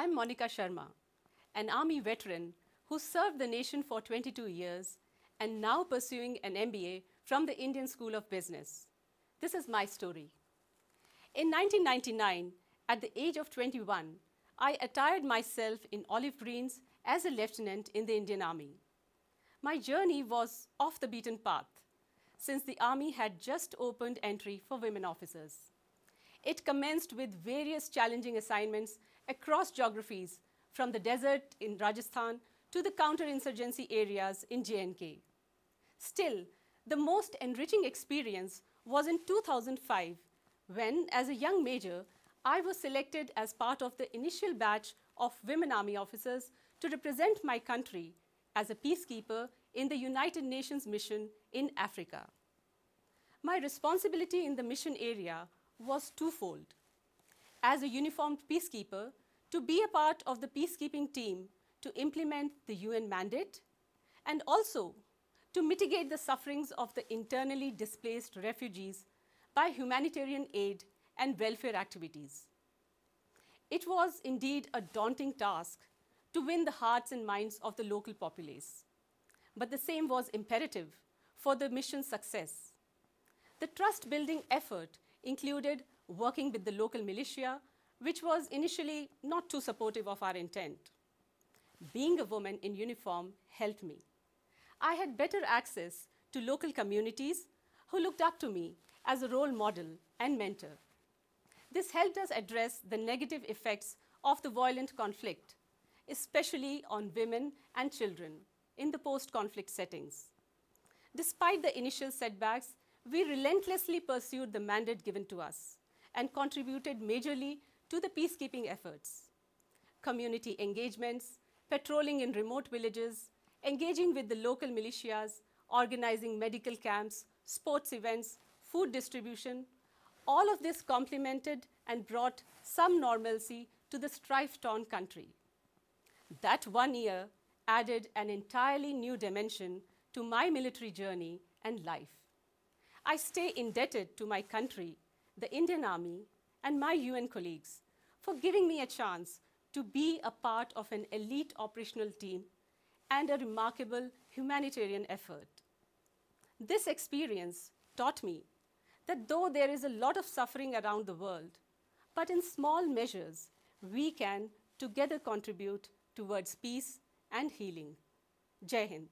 I'm Monica Sharma, an Army veteran who served the nation for 22 years and now pursuing an MBA from the Indian School of Business. This is my story. In 1999, at the age of 21, I attired myself in olive greens as a lieutenant in the Indian Army. My journey was off the beaten path, since the Army had just opened entry for women officers. It commenced with various challenging assignments across geographies, from the desert in Rajasthan to the counterinsurgency areas in JNK. Still, the most enriching experience was in 2005 when, as a young major, I was selected as part of the initial batch of women army officers to represent my country as a peacekeeper in the United Nations mission in Africa. My responsibility in the mission area was twofold as a uniformed peacekeeper to be a part of the peacekeeping team to implement the UN mandate and also to mitigate the sufferings of the internally displaced refugees by humanitarian aid and welfare activities. It was indeed a daunting task to win the hearts and minds of the local populace, but the same was imperative for the mission's success. The trust-building effort included working with the local militia, which was initially not too supportive of our intent. Being a woman in uniform helped me. I had better access to local communities who looked up to me as a role model and mentor. This helped us address the negative effects of the violent conflict, especially on women and children in the post-conflict settings. Despite the initial setbacks, we relentlessly pursued the mandate given to us and contributed majorly to the peacekeeping efforts. Community engagements, patrolling in remote villages, engaging with the local militias, organizing medical camps, sports events, food distribution, all of this complemented and brought some normalcy to the strife-torn country. That one year added an entirely new dimension to my military journey and life. I stay indebted to my country, the Indian Army, and my UN colleagues for giving me a chance to be a part of an elite operational team and a remarkable humanitarian effort. This experience taught me that though there is a lot of suffering around the world, but in small measures, we can together contribute towards peace and healing. Jai Hind.